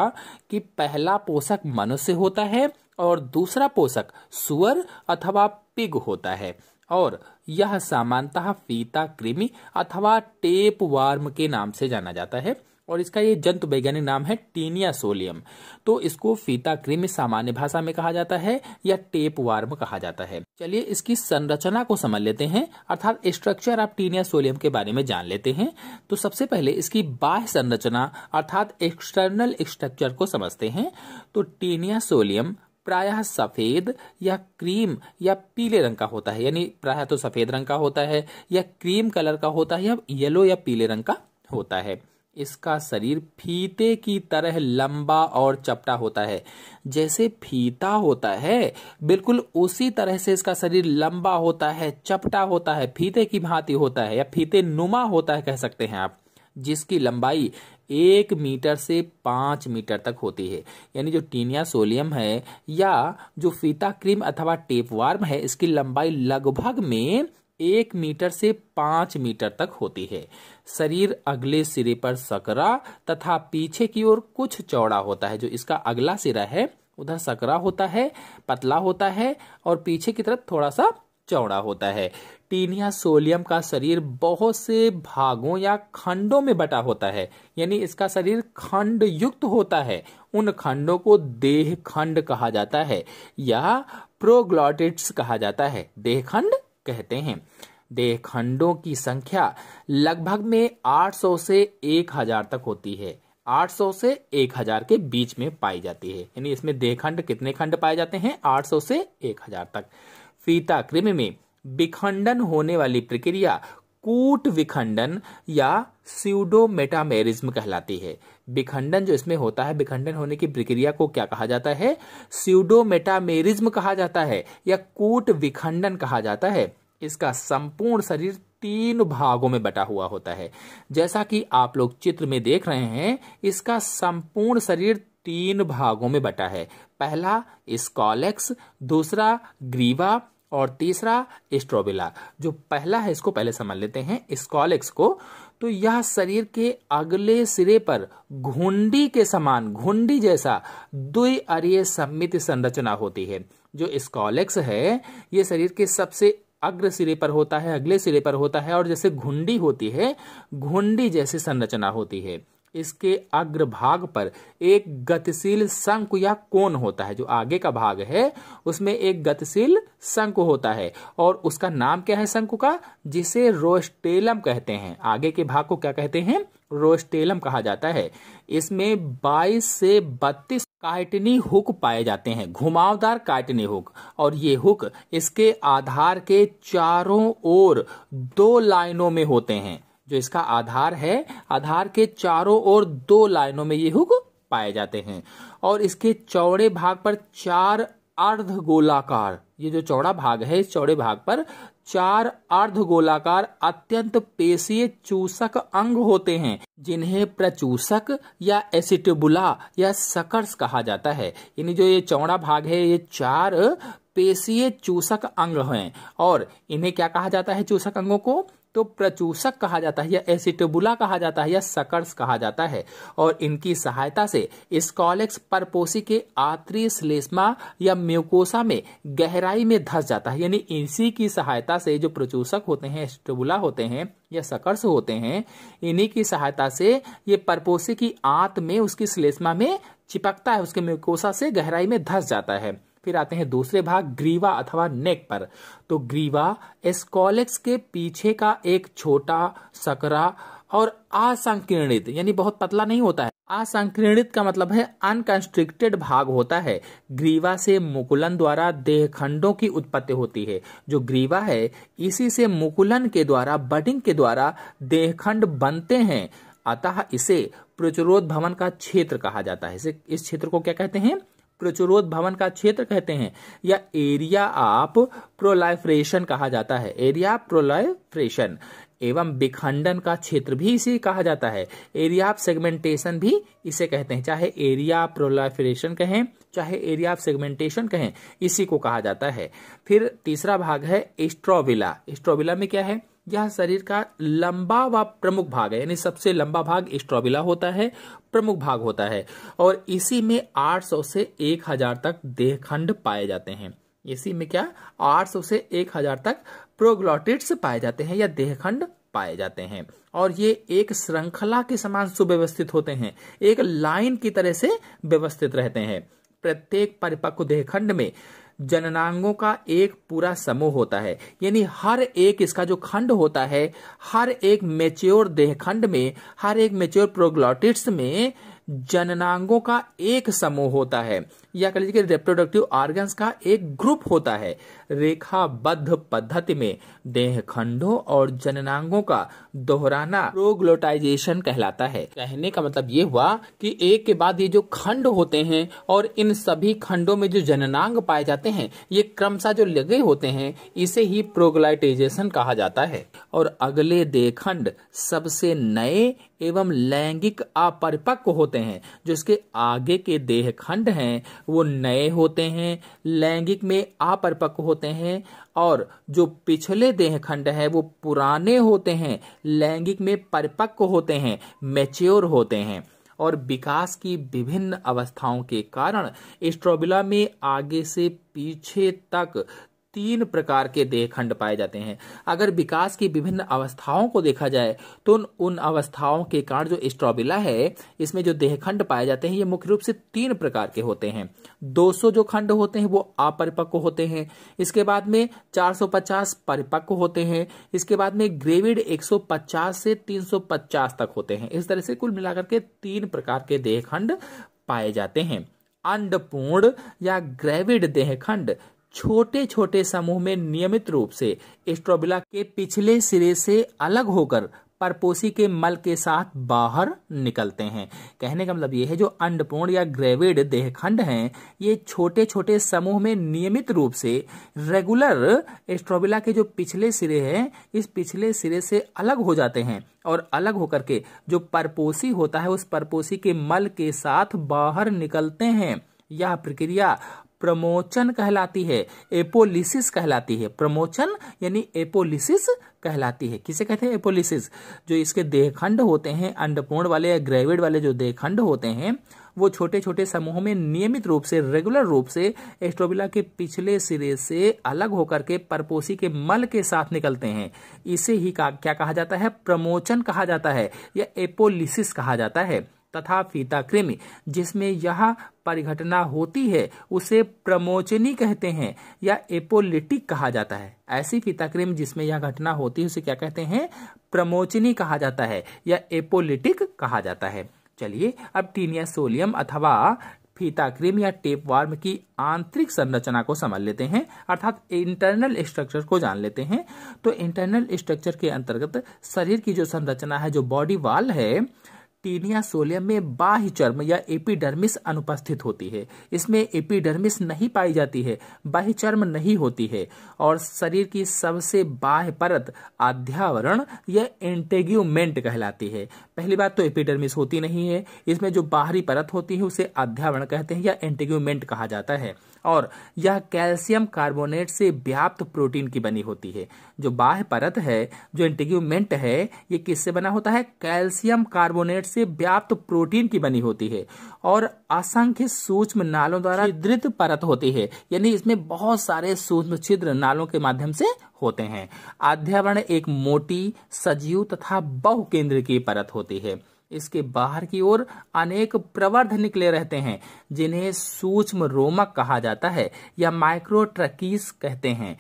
S1: कि पहला पोषक मनुष्य होता है और दूसरा पोषक सुअर अथवा पिग होता है और यह सामान्यतः फीता कृमि अथवा टेप वार्म के नाम से जाना जाता है और इसका ये जंतु वैज्ञानिक नाम है टीनिया सोलियम तो इसको फीता कृमि सामान्य भाषा में कहा जाता है या टेप वार्म कहा जाता है चलिए इसकी संरचना को समझ लेते हैं अर्थात स्ट्रक्चर आप टीनिया सोलियम के बारे में जान लेते हैं तो सबसे पहले इसकी बाह्य संरचना अर्थात एक्सटर्नल स्ट्रक्चर को समझते हैं तो टीनिया सोलियम प्रायः सफ़ेद या क्रीम या पीले रंग का होता है यानी प्रायः तो सफ़ेद रंग का होता है या क्रीम कलर का होता है या येलो या पीले रंग का होता है इसका शरीर फीते की तरह लंबा और चपटा होता है जैसे फीता होता है बिल्कुल उसी तरह से इसका शरीर लंबा होता है चपटा होता है फीते की भांति होता है या फीते नुमा होता है कह सकते हैं आप जिसकी लंबाई एक मीटर से पाँच मीटर तक होती है यानी जो टीनिया सोलियम है या जो फीता क्रीम अथवा टेप वार्म है इसकी लंबाई लगभग में एक मीटर से पाँच मीटर तक होती है शरीर अगले सिरे पर सकरा तथा पीछे की ओर कुछ चौड़ा होता है जो इसका अगला सिरा है उधर सकरा होता है पतला होता है और पीछे की तरफ थोड़ा सा चौड़ा होता है टीनिया सोलियम का शरीर बहुत से भागों या खंडों में बटा होता है यानी इसका शरीर खंड युक्त होता है उन खंडों को देह खंड कहा जाता है या प्रोग्लॉटिट्स कहा जाता है देह खंड कहते हैं देह खंडों की संख्या लगभग में 800 से 1000 तक होती है 800 से 1000 के बीच में पाई जाती है यानी इसमें देह खंड कितने खंड पाए जाते हैं 800 से 1000 तक फीता कृमि में विखंडन होने वाली प्रक्रिया कूट विखंडन या स्यूडोमेटामेरिज्म कहलाती है विखंडन जो इसमें होता है विखंडन होने की प्रक्रिया को क्या कहा जाता है स्यूडोमेटामेरिज्म कहा जाता है या कूट विखंडन कहा जाता है इसका संपूर्ण शरीर तीन भागों में बटा हुआ होता है जैसा कि आप लोग चित्र में देख रहे हैं इसका संपूर्ण शरीर तीन भागों में बटा है पहला स्कॉलेक्स दूसरा ग्रीवा और तीसरा स्ट्रोबिला जो पहला है इसको पहले समझ लेते हैं स्कॉलेक्स को तो यह शरीर के अगले सिरे पर घुंडी के समान घुंडी जैसा द्विअरीय सम्मित संरचना होती है जो स्कॉलेक्स है यह शरीर के सबसे अग्र सिरे पर होता है अगले सिरे पर होता है और जैसे घुंडी होती है घुंडी जैसी संरचना होती है इसके अग्रभाग पर एक गतिशील शंकु या कोन होता है जो आगे का भाग है उसमें एक गतिशील शंकु होता है और उसका नाम क्या है शंकु का जिसे रोस्टेलम कहते हैं आगे के भाग को क्या कहते हैं रोस्टेलम कहा जाता है इसमें 22 से 32 काइटनी हुक पाए जाते हैं घुमावदार काइटनी हुक और ये हुक इसके आधार के चारों ओर दो लाइनों में होते हैं जो इसका आधार है आधार के चारों ओर दो लाइनों में ये हुक पाए जाते हैं और इसके चौड़े भाग पर चार अर्ध गोलाकार ये जो चौड़ा भाग है इस चौड़े भाग पर चार अर्ध गोलाकार अत्यंत पेशीय चूसक अंग होते हैं जिन्हें प्रचूसक या एसिटबुला या सकर्स कहा जाता है यानी जो ये चौड़ा भाग है ये चार पेशीय चूसक अंग हैं और इन्हें क्या कहा जाता है चूसक अंगों को तो प्रचूषक कहा जाता है या एसिटोबुला कहा जाता है या सकर्स कहा जाता है और इनकी सहायता से स्कॉलेक्स परपोसी के आत्री श्लेष्मा या म्यूकोसा में गहराई में धस जाता है यानी इसी की सहायता से जो प्रचूषक होते हैं एसिटोबुला होते हैं या सकर्स होते हैं इन्हीं की सहायता से ये परपोसी की आंत में उसकी श्लेष्मा में चिपकता है उसके म्यूकोसा से गहराई में धस जाता है फिर आते हैं दूसरे भाग ग्रीवा अथवा नेक पर तो ग्रीवा एस्कॉलेक्स के पीछे का एक छोटा सकरा और असंकीर्णित यानी बहुत पतला नहीं होता है असंकीर्णित का मतलब है अनकंस्ट्रिक्टेड भाग होता है ग्रीवा से मुकुलन द्वारा देह की उत्पत्ति होती है जो ग्रीवा है इसी से मुकुलन के द्वारा बडिंग के द्वारा देहखंड बनते हैं अतः इसे भवन का क्षेत्र कहा जाता है इसे इस क्षेत्र को क्या कहते हैं प्रचुरोध भवन का क्षेत्र कहते हैं या एरिया ऑफ प्रोलाइफ्रेशन कहा जाता है एरिया प्रोलाइफ्रेशन एवं विखंडन का क्षेत्र भी इसे कहा जाता है एरिया ऑफ सेगमेंटेशन भी इसे कहते हैं चाहे एरिया ऑफ कहें चाहे एरिया ऑफ सेगमेंटेशन कहें इसी को कहा जाता है फिर तीसरा भाग है एस्ट्रोविला एस्ट्रोविला में क्या है यह शरीर का लंबा व प्रमुख भाग है यानी सबसे लंबा भाग स्ट्रॉबिला होता है प्रमुख भाग होता है और इसी में 800 से 1000 तक देहखंड पाए जाते हैं इसी में क्या 800 से 1000 तक प्रोग्लॉटिट्स पाए जाते हैं या देहखंड पाए जाते हैं और ये एक श्रृंखला के समान सुव्यवस्थित होते हैं एक लाइन की तरह से व्यवस्थित रहते हैं प्रत्येक परिपक्व देहखंड में जननांगों का एक पूरा समूह होता है यानी हर एक इसका जो खंड होता है हर एक मेच्योर देह खंड में हर एक मेच्योर प्रोग्लॉटिट्स में जननांगों का एक समूह होता है या कह लीजिए कि रिप्रोडक्टिव ऑर्गन्स का एक ग्रुप होता है रेखाबद्ध पद्धति में देह खंडों और जननांगों का दोहराना प्रोग्लोटाइजेशन कहलाता है कहने का मतलब ये हुआ कि एक के बाद ये जो खंड होते हैं और इन सभी खंडों में जो जननांग पाए जाते हैं ये क्रमशः जो लगे होते हैं इसे ही प्रोग्लाइटाइजेशन कहा जाता है और अगले देह खंड सबसे नए एवं लैंगिक अपरिपक्व होते हैं जो इसके आगे के देह खंड हैं वो नए होते हैं लैंगिक में अपरिपक्व होते हैं और जो पिछले देह खंड है वो पुराने होते हैं लैंगिक में परिपक्व होते हैं मेच्योर होते हैं और विकास की विभिन्न अवस्थाओं के कारण स्ट्रोबिला में आगे से पीछे तक तीन प्रकार के देह खंड पाए जाते हैं अगर विकास की विभिन्न अवस्थाओं को देखा जाए तो उन अवस्थाओं के कारण जो स्ट्रॉबिला है इसमें जो देह खंड पाए जाते हैं ये मुख्य रूप से तीन प्रकार के होते हैं 200 जो खंड होते हैं वो अपरिपक्व होते हैं इसके बाद में 450 परिपक्व होते हैं इसके बाद में ग्रेविड एक से तीन तक होते हैं इस तरह से कुल मिलाकर के तीन प्रकार के देह खंड पाए जाते हैं अंडपूर्ण या ग्रेविड देहखंड छोटे छोटे समूह में नियमित रूप से एस्ट्रोबिला के पिछले सिरे से अलग होकर परपोसी के मल के साथ बाहर निकलते हैं कहने का मतलब यह है जो अंडपूर्ण या ग्रेविड देहखंड हैं ये छोटे छोटे समूह में नियमित रूप से रेगुलर एस्ट्रोबिला के जो पिछले सिरे हैं इस पिछले सिरे से अलग हो जाते हैं और अलग होकर के जो परपोसी होता है उस परपोसी के मल के साथ बाहर निकलते हैं यह प्रक्रिया प्रमोचन कहलाती है एपोलिसिस कहलाती है प्रमोचन यानी एपोलिसिस कहलाती है किसे कहते हैं एपोलिसिस जो इसके देहखंड होते हैं अंडपूर्ण वाले या ग्रेविड वाले जो देहखंड होते हैं वो छोटे छोटे समूहों में नियमित रूप से रेगुलर रूप से एस्ट्रोबिला के पिछले सिरे से अलग होकर के परपोसी के मल के साथ निकलते हैं इसे ही का, क्या कहा जाता है प्रमोचन कहा जाता है या एपोलिसिस कहा जाता है तथा फीता कृमि जिसमें यह परिघटना होती है उसे प्रमोचनी कहते हैं या एपोलिटिक कहा जाता है ऐसी फीता कृमि जिसमें यह घटना होती है उसे क्या कहते हैं प्रमोचनी कहा जाता है या एपोलिटिक कहा जाता है चलिए अब टीनिया सोलियम अथवा फीता क्रीम या टेप वार्म की आंतरिक संरचना को समझ लेते हैं अर्थात इंटरनल स्ट्रक्चर को जान लेते हैं तो इंटरनल स्ट्रक्चर के अंतर्गत शरीर की जो संरचना है जो बॉडी वाल है टीनिया सोलियम में बाह्य चर्म या एपिडर्मिस अनुपस्थित होती है इसमें एपिडर्मिस नहीं पाई जाती है बाह्य चर्म नहीं होती है और शरीर की सबसे बाह्य परत आध्यावरण या एंटेग्यूमेंट कहलाती है पहली बात तो एपिडर्मिस होती नहीं है इसमें जो बाहरी परत होती है उसे अध्यावरण कहते हैं या एंटेग्यूमेंट कहा जाता है और यह कैल्शियम कार्बोनेट से व्याप्त प्रोटीन की बनी होती है जो बाह्य परत है जो एंटेग्यूमेंट है ये किससे बना होता है कैल्शियम कार्बोनेट से व्याप्त प्रोटीन की बनी होती है और असंख्य सूक्ष्म नालों द्वारा छिद्रित परत होती है यानी इसमें बहुत सारे सूक्ष्म छिद्र नालों के माध्यम से होते हैं अध्यावरण एक मोटी सजीव तथा बहु केंद्र की परत होती है इसके बाहर की ओर अनेक प्रवर्ध निकले रहते हैं जिन्हें सूक्ष्म रोमक कहा जाता है या माइक्रोट्रकीस कहते हैं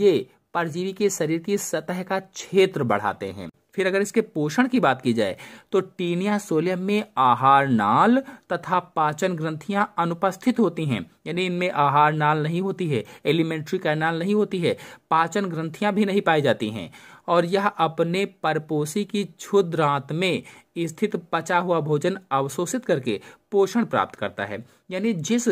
S1: ये परजीवी के शरीर की सतह का क्षेत्र बढ़ाते हैं फिर अगर इसके पोषण की बात की जाए तो टीनिया सोलियम में आहार नाल तथा पाचन ग्रंथियां अनुपस्थित होती हैं यानी इनमें आहार नाल नहीं होती है एलिमेंट्री कैनाल नहीं होती है पाचन ग्रंथियां भी नहीं पाई जाती हैं और यह अपने परपोसी की क्षुद्रांत में स्थित पचा हुआ भोजन अवशोषित करके पोषण प्राप्त करता है यानी जिस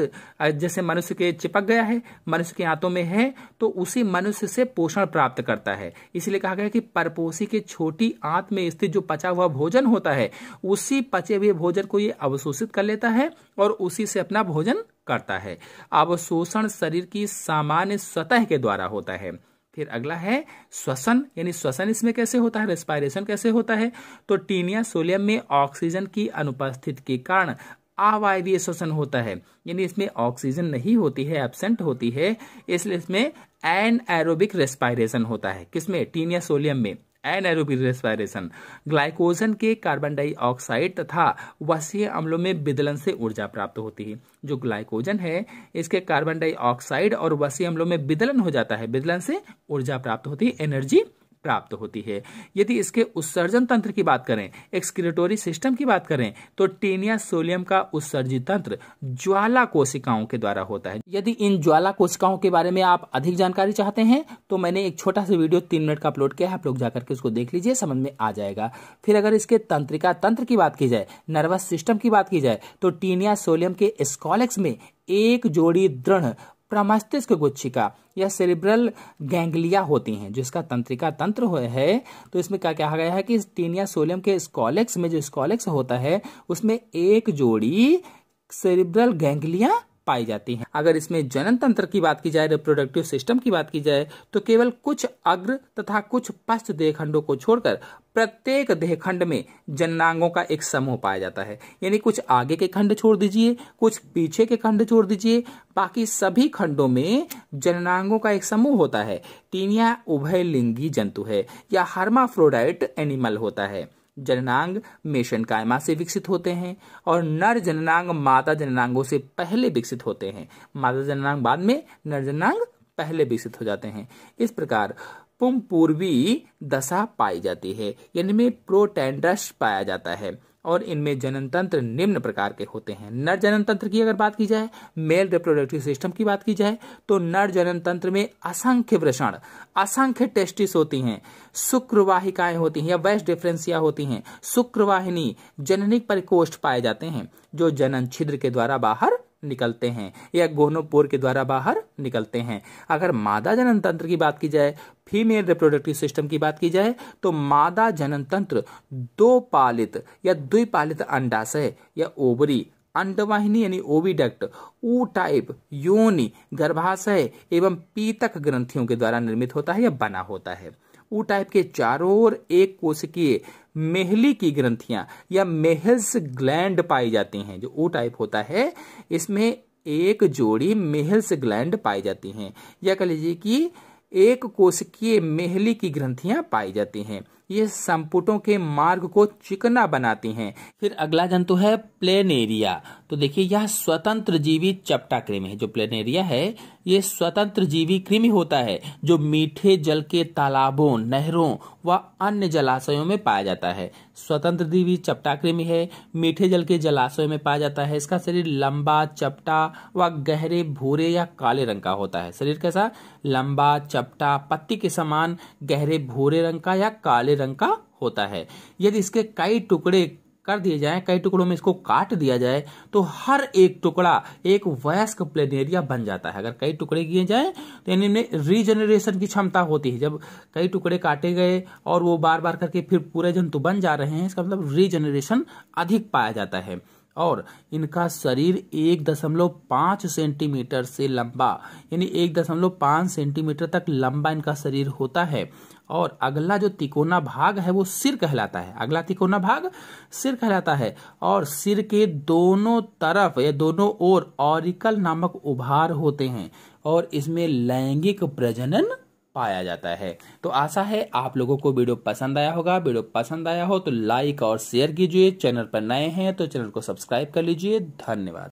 S1: जैसे मनुष्य के चिपक गया है मनुष्य के हाथों में है तो उसी मनुष्य से पोषण प्राप्त करता है इसलिए कहा गया कि परपोषी के छोटी आंत में स्थित जो पचा हुआ भोजन होता है उसी पचे हुए भोजन को ये अवशोषित कर लेता है और उसी से अपना भोजन करता है अवशोषण शरीर की सामान्य सतह के द्वारा होता है फिर अगला है श्वसन यानी श्वसन इसमें कैसे होता है रेस्पायरेशन कैसे होता है तो टीनिया सोलियम में ऑक्सीजन की अनुपस्थिति के कारण अवायवीय श्वसन होता है यानी इसमें ऑक्सीजन नहीं होती है एबसेंट होती है इसलिए इसमें एन एरोबिक रेस्पायरेशन होता है किसमें टीनिया सोलियम में एनएरोबिक रेस्पायरेशन ग्लाइकोजन के कार्बन डाइऑक्साइड तथा वसीय अम्लों में विदलन से ऊर्जा प्राप्त होती है जो ग्लाइकोजन है इसके कार्बन डाइऑक्साइड और वसीय अम्लों में विदलन हो जाता है विदलन से ऊर्जा प्राप्त होती है एनर्जी प्राप्त होती है यदि इसके उत्सर्जन तंत्र की बात करें एक्सक्रेटोरी सिस्टम की बात करें तो टेनिया सोलियम का उत्सर्जित तंत्र ज्वाला कोशिकाओं के द्वारा होता है यदि इन ज्वाला कोशिकाओं के बारे में आप अधिक जानकारी चाहते हैं तो मैंने एक छोटा सा वीडियो तीन मिनट का अपलोड किया है आप लोग जाकर के उसको देख लीजिए समझ में आ जाएगा फिर अगर इसके तंत्रिका तंत्र की बात की जाए नर्वस सिस्टम की बात की जाए तो टीनिया सोलियम के स्कॉलेक्स में एक जोड़ी दृढ़ प्रमस्तिष्क गुच्छिका या सेरिब्रल गैंगलिया होती हैं जिसका तंत्रिका तंत्र है तो इसमें क्या कहा गया है कि टीनिया सोलियम के स्कॉलेक्स में जो स्कॉलेक्स होता है उसमें एक जोड़ी सेरिब्रल गैंगलिया पाई जाती हैं अगर इसमें जनन तंत्र की बात की जाए रिप्रोडक्टिव सिस्टम की बात की जाए तो केवल कुछ अग्र तथा कुछ पश्च देहखंडों को छोड़कर प्रत्येक देहखंड में जननांगों का एक समूह पाया जाता है यानी कुछ आगे के खंड छोड़ दीजिए कुछ पीछे के खंड छोड़ दीजिए बाकी सभी खंडों में जननांगों का एक समूह होता है टीनिया उभयलिंगी जंतु है या हार्माफ्रोडाइट एनिमल होता है जननांग मेषन कायमा से विकसित होते हैं और नर जननांग माता जननांगों से पहले विकसित होते हैं माता जननांग बाद में नर जननांग पहले विकसित हो जाते हैं इस प्रकार पुम पूर्वी दशा पाई जाती है यानी में प्रोटेंड्रस पाया जाता है और इनमें जनन तंत्र निम्न प्रकार के होते हैं नर जनन तंत्र की अगर बात की जाए मेल रिप्रोडक्टिव सिस्टम की बात की जाए तो नर जनन तंत्र में असंख्य वृषण असंख्य टेस्टिस होती हैं शुक्रवाहिकाएं होती हैं या वैश डिफरेंसिया होती हैं शुक्रवाहिनी जननिक परिकोष्ठ पाए जाते हैं जो जनन छिद्र के द्वारा बाहर निकलते हैं या गोनोपोर के द्वारा बाहर निकलते हैं अगर मादा जनन तंत्र की बात की जाए फीमेल रिप्रोडक्टिव सिस्टम की बात की जाए तो मादा जनन तंत्र दो पालित या द्विपालित अंडाशय या ओवरी अंडवाहिनी यानी ओविडक्ट ऊ टाइप योनि गर्भाशय एवं पीतक ग्रंथियों के द्वारा निर्मित होता है या बना होता है ऊ टाइप के चारों ओर एक कोशिकीय मेहली की ग्रंथियां या मेहल्स ग्लैंड पाई जाती हैं जो ओ टाइप होता है इसमें एक जोड़ी मेहल्स ग्लैंड पाई जाती हैं या कह लीजिए कि एक कोशिकीय मेहली की ग्रंथियां पाई जाती हैं ये संपुटों के मार्ग को चिकना बनाती हैं फिर अगला जंतु है प्लेनेरिया तो देखिए यह स्वतंत्र जीवी चपटा कृमि है जो प्लेनेरिया है ये स्वतंत्र जीवी कृमि होता है जो मीठे जल के तालाबों नहरों व अन्य जलाशयों में पाया जाता है स्वतंत्र जीवी चपटा कृमि है मीठे जल के जलाशयों में पाया जाता है इसका शरीर लंबा चपटा व गहरे भूरे या काले रंग का होता है शरीर कैसा लंबा चपटा पत्ती के समान गहरे भूरे रंग का या काले रंग का होता है यदि इसके कई टुकड़े कर दिए जाए कई टुकड़ों में इसको काट दिया जाए तो हर एक टुकड़ा एक वयस्क प्लेनेरिया बन जाता है अगर कई टुकड़े किए जाए तो यानी इनमें रीजनरेशन की क्षमता होती है जब कई टुकड़े काटे गए और वो बार बार करके फिर पूरे जंतु बन जा रहे हैं इसका मतलब रीजनरेशन अधिक पाया जाता है और इनका शरीर एक दशमलव पाँच सेंटीमीटर से लंबा यानी एक दशमलव पाँच सेंटीमीटर तक लंबा इनका शरीर होता है और अगला जो तिकोना भाग है वो सिर कहलाता है अगला तिकोना भाग सिर कहलाता है और सिर के दोनों तरफ या दोनों ओर ऑरिकल नामक उभार होते हैं और इसमें लैंगिक प्रजनन पाया जाता है तो आशा है आप लोगों को वीडियो पसंद आया होगा वीडियो पसंद आया हो तो लाइक और शेयर कीजिए चैनल पर नए हैं तो चैनल को सब्सक्राइब कर लीजिए धन्यवाद